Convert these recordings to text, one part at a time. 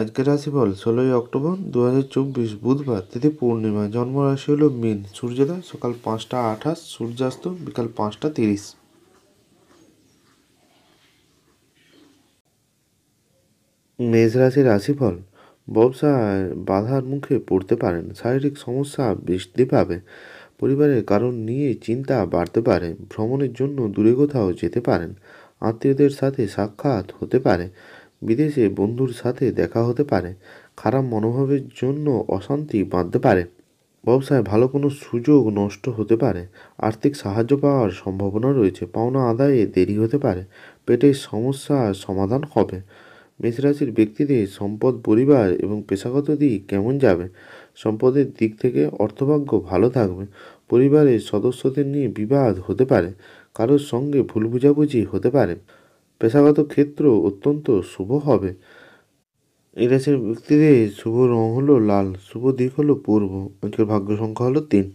আজকের রাশিফল ষোলোই অক্টোবর দু চব্বিশ বুধবার তিথি পূর্ণিমা জন্মরাশি হল মিন সূর্যোদয় সকাল পাঁচটা আঠাশ সূর্যাস্ত বিকাল পাঁচটা তিরিশ মেষ রাশি রাশিফল ব্যবসায় বাধার মুখে পড়তে পারেন শারীরিক সমস্যা বৃষ্টি পাবে পরিবারের কারণ নিয়ে চিন্তা বাড়তে পারে ভ্রমণের জন্য দূরে কোথাও যেতে পারেন আত্মীয়দের সাথে সাক্ষাৎ হতে পারে বিদেশে বন্ধুর সাথে দেখা হতে পারে খারাপ মনোভাবের জন্য অশান্তি বাঁধতে পারে ব্যবসায় ভালো কোনো সুযোগ নষ্ট হতে পারে আর্থিক সাহায্য পাওয়ার সম্ভাবনা রয়েছে পাওনা আদায়ে দেরি হতে পারে পেটের সমস্যার সমাধান হবে মেষরাশির ব্যক্তিদের সম্পদ পরিবার এবং পেশাগত দিক কেমন যাবে সম্পদের দিক থেকে অর্থভাগ্য ভালো থাকবে পরিবারের সদস্যদের নিয়ে বিবাদ হতে পারে কারোর সঙ্গে ভুল বুঝাবুঝি হতে পারে পেশাগত ক্ষেত্র অত্যন্ত শুভ হবে এই রাশির ব্যক্তিদের শুভ রং হলো লাল শুভ দিক হলো পূর্ব অঙ্কের ভাগ্য সংখ্যা হলো তিন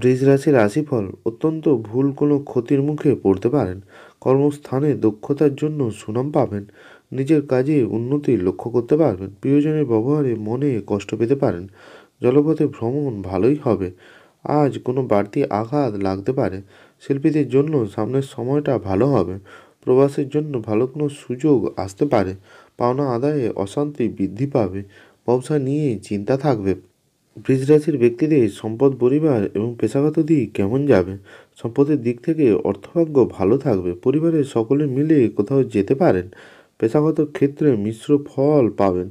বৃষ রাশির রাশিফল অত্যন্ত ভুল কোনো ক্ষতির মুখে পড়তে পারেন কর্মস্থানে দক্ষতার জন্য সুনাম পাবেন নিজের কাজে উন্নতি লক্ষ্য করতে পারবেন প্রিয়জনের ব্যবহারে মনে কষ্ট পেতে পারেন জলপথে ভ্রমণ ভালোই হবে আজ কোনো বাড়তি আঘাত লাগতে পারে শিল্পীদের জন্য সামনের সময়টা ভালো হবে প্রবাসের জন্য ভালো কোনো সুযোগ আসতে পারে পাওনা আদায়ে অশান্তি বৃদ্ধি পাবে ব্যবসা নিয়ে চিন্তা থাকবে বৃজ রাশির ব্যক্তিদের সম্পদ পরিবার এবং পেশাগত দিক কেমন যাবে সম্পদের দিক থেকে অর্থভাগ্য ভালো থাকবে পরিবারের সকলে মিলে কোথাও যেতে পারেন পেশাগত ক্ষেত্রে মিশ্র ফল পাবেন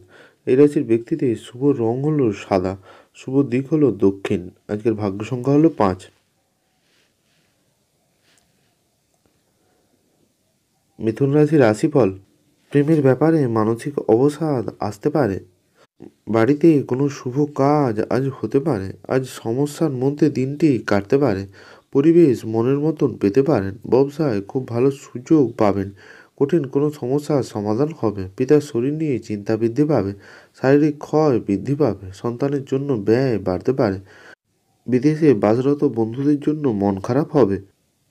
এই রাশির ব্যক্তিদের শুভ রং হলো সাদা শুভ দিক হলো দক্ষিণ আজকের ভাগ্য সংখ্যা হলো পাঁচ মিথুন রাশি রাশিফল প্রেমের ব্যাপারে মানসিক অবসাদ আসতে পারে বাড়িতে কোনো শুভ কাজ আজ হতে পারে আজ সমস্যার মধ্যে দিনটি কাটতে পারে পরিবেশ মনের মতন পেতে পারেন ব্যবসায় খুব ভালো সুযোগ পাবেন কঠিন কোনো সমস্যার সমাধান হবে পিতার শরীর নিয়ে চিন্তা বৃদ্ধি পাবে শারীরিক ক্ষয় বৃদ্ধি পাবে সন্তানের জন্য ব্যয় বাড়তে পারে বিদেশে বাসরত বন্ধুদের জন্য মন খারাপ হবে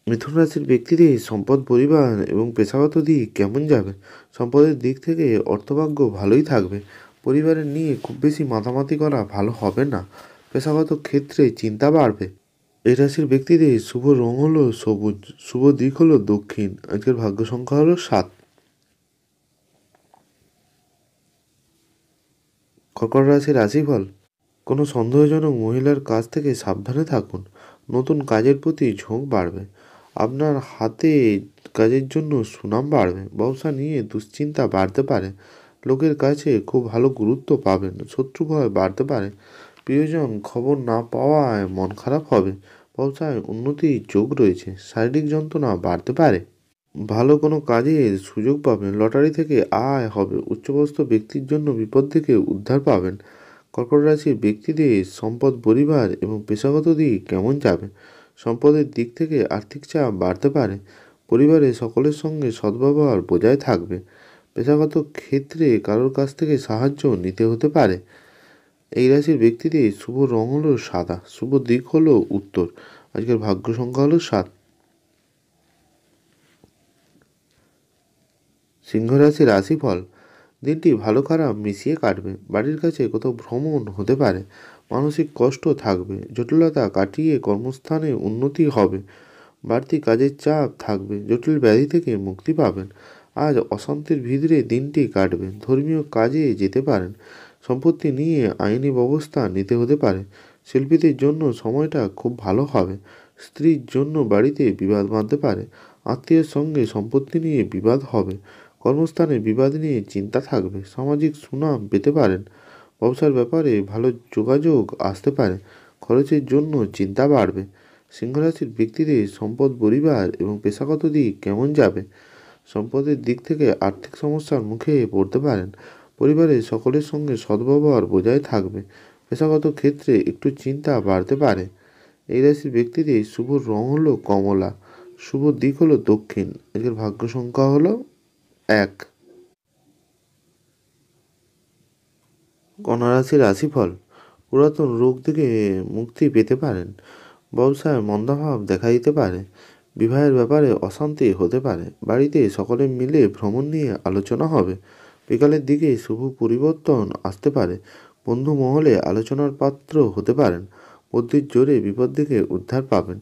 মিথুন রাশির ব্যক্তিদের সম্পদ পরিবার এবং পেশাগত দিক কেমন যাবে সম্পদের দিক থেকে অর্থভাগ্য ভালোই থাকবে পরিবারের নিয়ে খুব বেশি মাতামাতি করা ভালো হবে না পেশাগত ক্ষেত্রে চিন্তা বাড়বে এই রাশির ব্যক্তিদের শুভ রং হলো সবুজ শুভ দিক হলো দক্ষিণ আজকের ভাগ্য সংখ্যা হলো সাত কর্কট রাশির রাশিফল কোনো সন্দেহজনক মহিলার কাছ থেকে সাবধানে থাকুন নতুন কাজের প্রতি ঝোঁক বাড়বে আপনার হাতে কাজের জন্য সুনাম বাড়বে ব্যবসা নিয়ে দুশ্চিন্তা বাড়তে পারে লোকের কাছে খুব ভালো গুরুত্ব পাবেন শত্রু ভয় বাড়তে পারে প্রিয়জন খবর না পাওয়ায় মন খারাপ হবে ব্যবসায় উন্নতির যোগ রয়েছে শারীরিক যন্ত্রণা বাড়তে পারে ভালো কোনো কাজের সুযোগ পাবেন লটারি থেকে আয় হবে উচ্চপদস্থ ব্যক্তির জন্য বিপদ থেকে উদ্ধার পাবেন কর্কট রাশির ব্যক্তিদের সম্পদ পরিবার এবং পেশাগত দিক কেমন যাবে সম্পদের দিক থেকে আর্থিক চাপ বাড়তে পারে পরিবারে সকলের সঙ্গে সদ্ব্যবহার বজায় থাকবে পেশাগত ক্ষেত্রে কারোর কাছ থেকে সাহায্য নিতে হতে পারে এই রাশির ব্যক্তিদের শুভ রং হলো সাদা শুভ দিক হলো উত্তর আজকের ভাগ্য সংখ্যা হলো সাত সিংহ রাশি রাশিফল দিনটি ভালো খারাপ মিশিয়ে কাটবে বাড়ির কাছে কোথাও ভ্রমণ হতে পারে মানসিক কষ্ট থাকবে জটিলতা কাটিয়ে কর্মস্থানে উন্নতি হবে বাড়তি কাজের চাপ থাকবে জটিল ব্যাধি থেকে মুক্তি পাবেন আজ অশান্তির ভিতরে দিনটি কাটবে ধর্মীয় কাজে যেতে পারেন সম্পত্তি নিয়ে আইনি ব্যবস্থা নিতে হতে পারে শিল্পীদের জন্য সময়টা খুব ভালো হবে স্ত্রীর জন্য বাড়িতে বিবাদ বাঁধতে পারে আত্মীয়ের সঙ্গে সম্পত্তি নিয়ে বিবাদ হবে কর্মস্থানে বিবাদ নিয়ে চিন্তা থাকবে সামাজিক সুনাম পেতে পারেন ব্যবসার ব্যাপারে ভালো যোগাযোগ আসতে পারে খরচের জন্য চিন্তা বাড়বে সিংহরাশির ব্যক্তিদের সম্পদ পরিবার এবং পেশাগত দিক কেমন যাবে সম্পদের দিক থেকে আর্থিক সমস্যার মুখে পড়তে পারেন পরিবারে সকলের সঙ্গে সদ্ব্যবহার বজায় থাকবে পেশাগত ক্ষেত্রে একটু চিন্তা বাড়তে পারে এই রাশির ব্যক্তিদের শুভ রং হলো কমলা শুভ দিক হলো দক্ষিণ এদের ভাগ্য সংখ্যা হলো এক কন্যারাশির রাশিফল পুরাতন রোগ থেকে মুক্তি পেতে পারেন ব্যবসায় মন্দাভাব দেখা দিতে পারে বিবাহের ব্যাপারে অশান্তি হতে পারে বাড়িতে সকলে মিলে ভ্রমণ নিয়ে আলোচনা হবে বিকালের দিকে শুভ পরিবর্তন আসতে পারে বন্ধু মহলে আলোচনার পাত্র হতে পারেন বুদ্ধির জোরে বিপদ থেকে উদ্ধার পাবেন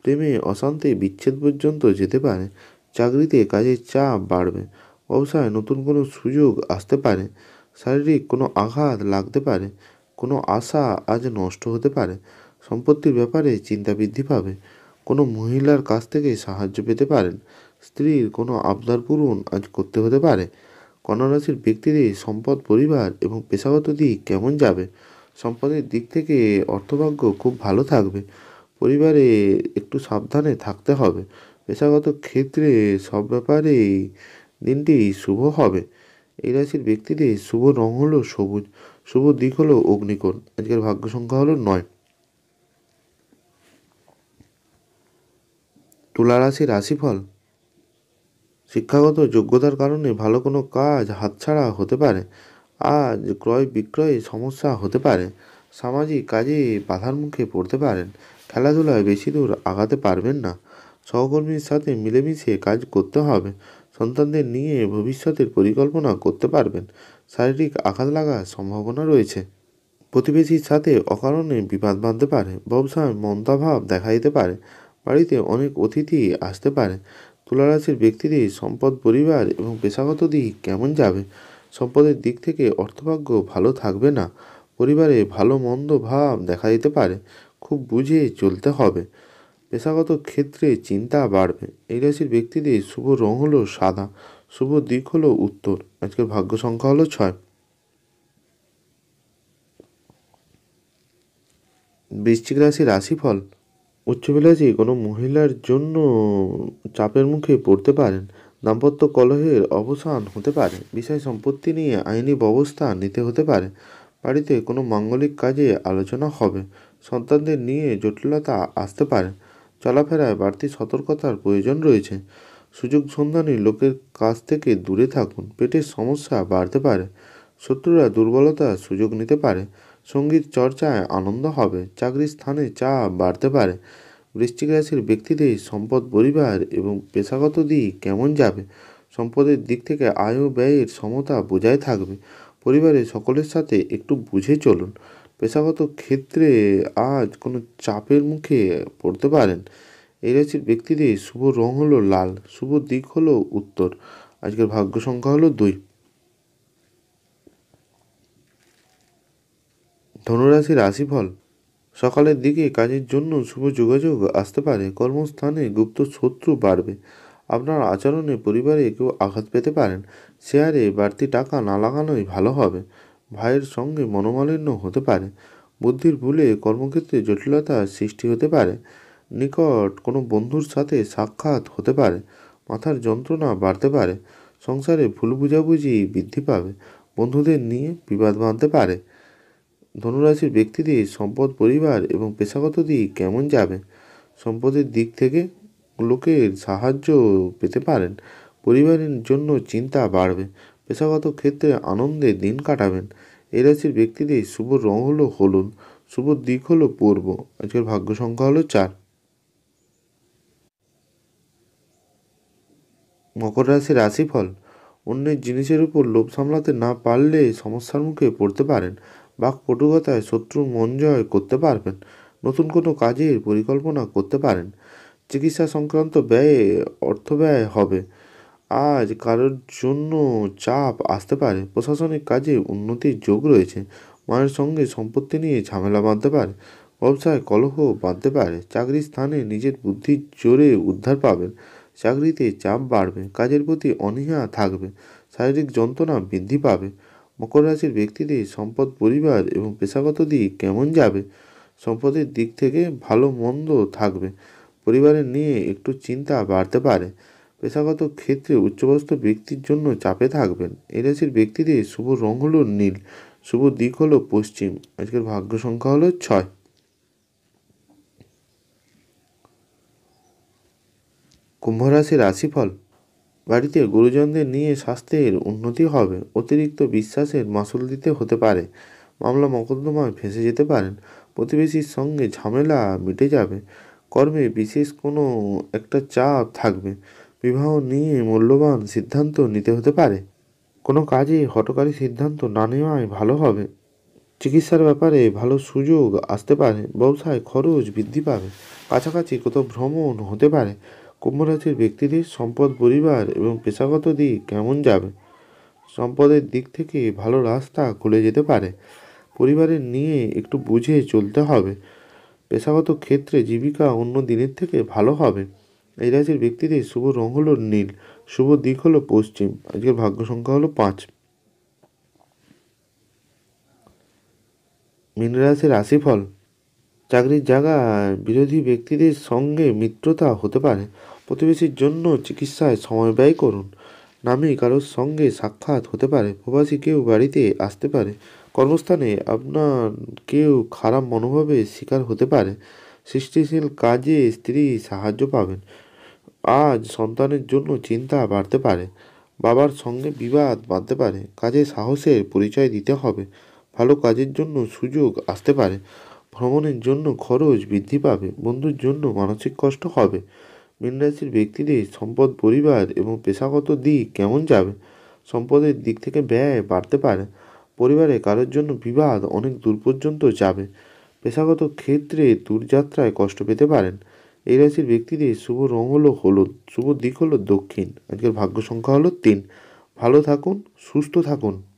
প্রেমে অশান্তি বিচ্ছেদ পর্যন্ত যেতে পারে চাকরিতে কাজের চাপ বাড়বে ব্যবসায় নতুন কোনো সুযোগ আসতে পারে শারীরিক কোনো আঘাত লাগতে পারে কোনো আশা আজ নষ্ট হতে পারে সম্পত্তির ব্যাপারে চিন্তা বৃদ্ধি পাবে কোনো মহিলার কাছ থেকে সাহায্য পেতে পারেন স্ত্রীর কোনো আবদার পূরণ আজ করতে হতে পারে কন্যারাশির ব্যক্তিদের সম্পদ পরিবার এবং পেশাগত দিক কেমন যাবে সম্পদের দিক থেকে অর্থভাগ্য খুব ভালো থাকবে পরিবারে একটু সাবধানে থাকতে হবে পেশাগত ক্ষেত্রে সব ব্যাপারেই দিনটি শুভ হবে এই রাশির ব্যক্তিদের শুভ রং হলো সবুজ শুভ দিক হলো অগ্নিকোণ আজকের ভাগ্য সংখ্যা হলো নয় তুলা রাশি রাশিফল শিক্ষাগত যোগ্যতার কারণে ভালো কোনো কাজ হাতছাড়া হতে পারে আজ ক্রয় বিক্রয়ে সমস্যা হতে পারে সামাজিক কাজে বাধার মুখে পড়তে পারেন খেলাধুলায় বেশি দূর আগাতে পারবেন না সহকর্মীর সাথে মিলেমিশে কাজ করতে হবে সন্তানদের নিয়ে ভবিষ্যতের পরিকল্পনা করতে পারবেন শারীরিক আঘাত লাগার সম্ভাবনা রয়েছে প্রতিবেশীর সাথে অকারণে বিবাদ বাঁধতে পারে ব্যবসায় মন্দাভাব দেখা দিতে পারে বাড়িতে অনেক অতিথি আসতে পারে তুলারাশির ব্যক্তিদের সম্পদ পরিবার এবং পেশাগত দিক কেমন যাবে সম্পদের দিক থেকে অর্থভাগ্য ভালো থাকবে না পরিবারে ভালো মন্দ ভাব দেখা দিতে পারে খুব বুঝে চলতে হবে পেশাগত ক্ষেত্রে চিন্তা বাড়বে এই রাশির ব্যক্তিদের শুভ রং হলো সাদা শুভ দিক হলো উত্তর আজকের ভাগ্য সংখ্যা হলো ছয় বৃশ্চিক রাশি রাশিফল উচ্চবিলাসী কোনো মহিলার জন্য চাপের মুখে পড়তে পারেন দাম্পত্য কলহের অবসান হতে পারে বিষয় সম্পত্তি নিয়ে আইনি ব্যবস্থা নিতে হতে পারে বাড়িতে কোনো মাঙ্গলিক কাজে আলোচনা হবে সন্তানদের নিয়ে জটিলতা আসতে পারে চলাফেরায় বাড়তি সতর্কতার প্রয়োজন রয়েছে সুযোগ সন্ধানী লোকের কাছ থেকে দূরে থাকুন পেটের সমস্যা বাড়তে পারে শত্রুরা দুর্বলতার সুযোগ নিতে পারে সঙ্গীত চর্চায় আনন্দ হবে চাকরির স্থানে চাপ বাড়তে পারে বৃষ্টিক রাশির ব্যক্তিদের সম্পদ পরিবার এবং পেশাগত দিক কেমন যাবে সম্পদের দিক থেকে আয় ও ব্যয়ের সমতা বজায় থাকবে পরিবারের সকলের সাথে একটু বুঝে চলুন পেশাগত ক্ষেত্রে আজ কোনো চাপের মুখে পড়তে পারেন এই রাশির ব্যক্তিদের শুভ রং হলো লাল শুভ দিক হলো উত্তর আজকের ভাগ্য সংখ্যা হলো দুই ধনুরাশি রাশিফল সকালের দিকে কাজের জন্য শুভ যোগাযোগ আসতে পারে কর্মস্থানে গুপ্ত শত্রু বাড়বে আপনার আচরণে পরিবারে কেউ আঘাত পেতে পারেন শেয়ারে বাড়তি টাকা না লাগানোই ভালো হবে ভাইয়ের সঙ্গে মনোমালিন্য হতে পারে বুদ্ধির ভুলে কর্মক্ষেত্রে জটিলতা সৃষ্টি হতে পারে নিকট কোনো বন্ধুর সাথে সাক্ষাৎ হতে পারে মাথার যন্ত্রণা বাড়তে পারে সংসারে ভুল বুঝাবুঝি বৃদ্ধি পাবে বন্ধুদের নিয়ে বিবাদ বাঁধতে পারে ধনুরাশির ব্যক্তিদের সম্পদ পরিবার এবং পেশাগত দিক কেমন যাবে সম্পদের দিক থেকে লোকের সাহায্য পেতে পারেন পরিবারের জন্য চিন্তা বাড়বে পেশাগত ক্ষেত্রে আনন্দে দিন কাটাবেন এই রাশির ব্যক্তিদের শুভ রং হলো হলুদ শুভ দিক হলো পূর্ব আজকের ভাগ্য সংখ্যা হলো চার মকর রাশির রাশিফল অন্যের জিনিসের উপর লোভ সামলাতে না পারলে সমস্যার মুখে পড়তে পারেন বাকপটুকতায় শত্রু মন জয় করতে পারবেন নতুন কোনো কাজের পরিকল্পনা করতে পারেন চিকিৎসা সংক্রান্ত ব্যয়ে অর্থ ব্যয় হবে আজ কারোর জন্য চাপ আসতে পারে প্রশাসনিক কাজে উন্নতির যোগ রয়েছে মায়ের সঙ্গে সম্পত্তি নিয়ে ঝামেলা বাঁধতে পারে ব্যবসায় কলহ বাঁধতে পারে চাকরির স্থানে নিজের বুদ্ধির জোরে উদ্ধার পাবেন চাকরিতে চাপ বাড়বে কাজের প্রতি অনীহা থাকবে শারীরিক যন্ত্রণা বৃদ্ধি পাবে মকর রাশির ব্যক্তিদের সম্পদ পরিবার এবং পেশাগত দিক কেমন যাবে সম্পদের দিক থেকে ভালো মন্দ থাকবে পরিবারের নিয়ে একটু চিন্তা বাড়তে পারে পেশাগত ক্ষেত্রে উচ্চপদস্থ ব্যক্তির জন্য চাপে থাকবেন এই রাশির ব্যক্তিদের শুভ রং হল নীল শুভ দিক হলো পশ্চিম আজকের ভাগ্য সংখ্যা হলো ছয় কুম্ভ রাশির রাশিফল বাড়িতে গুরুজনদের নিয়ে স্বাস্থ্যের উন্নতি হবে অতিরিক্ত বিশ্বাসের মাসুল দিতে হতে পারে মামলা মকদ্দমায় ফেঁসে যেতে পারেন প্রতিবেশীর সঙ্গে ঝামেলা মিটে যাবে কর্মে বিশেষ কোনো একটা চাপ থাকবে বিবাহ নিয়ে মূল্যবান সিদ্ধান্ত নিতে হতে পারে কোনো কাজে হটকারী সিদ্ধান্ত না নেওয়ায় ভালো হবে চিকিৎসার ব্যাপারে ভালো সুযোগ আসতে পারে ব্যবসায় খরচ বৃদ্ধি পাবে কাছাকাছি কোথাও ভ্রমণ হতে পারে কুম্ভ রাশির ব্যক্তিদের সম্পদ পরিবার এবং পেশাগত দিক কেমন যাবে সম্পদের দিক থেকে ভালো রাস্তা খুলে যেতে পারে পরিবারের নিয়ে একটু বুঝে চলতে হবে পেশাগত ক্ষেত্রে জীবিকা অন্য দিনের থেকে ভালো হবে এই রাশির ব্যক্তিদের শুভ রং হলো নীল শুভ দিক হলো পশ্চিম আজকের ভাগ্য সংখ্যা হলো পাঁচ মীন রাশির রাশিফল চাকরির জায়গায় বিরোধী ব্যক্তিদের সঙ্গে মিত্রতা হতে পারে প্রতিবেশীর জন্য চিকিৎসায় সময় ব্যয় করুন নামে কারোর সঙ্গে সাক্ষাৎ হতে পারে প্রবাসী কেউ বাড়িতে আসতে পারে কর্মস্থানে আপনার কেউ খারাপ মনোভাবের শিকার হতে পারে সৃষ্টিশীল কাজে স্ত্রী সাহায্য পাবেন আজ সন্তানের জন্য চিন্তা বাড়তে পারে বাবার সঙ্গে বিবাদ বাঁধতে পারে কাজে সাহসের পরিচয় দিতে হবে ভালো কাজের জন্য সুযোগ আসতে পারে ভ্রমণের জন্য খরচ বৃদ্ধি পাবে বন্ধুর জন্য মানসিক কষ্ট হবে মীন রাশির ব্যক্তিদের সম্পদ পরিবার এবং পেশাগত দিক কেমন যাবে সম্পদের দিক থেকে ব্যয় বাড়তে পারে পরিবারে কারোর জন্য বিবাদ অনেক দূর পর্যন্ত যাবে পেশাগত ক্ষেত্রে দূরযাত্রায় কষ্ট পেতে পারেন এই রাশির ব্যক্তিদের শুভ রং হলো হলুদ শুভ দিক হলো দক্ষিণ আজকের ভাগ্য সংখ্যা হলো তিন ভালো থাকুন সুস্থ থাকুন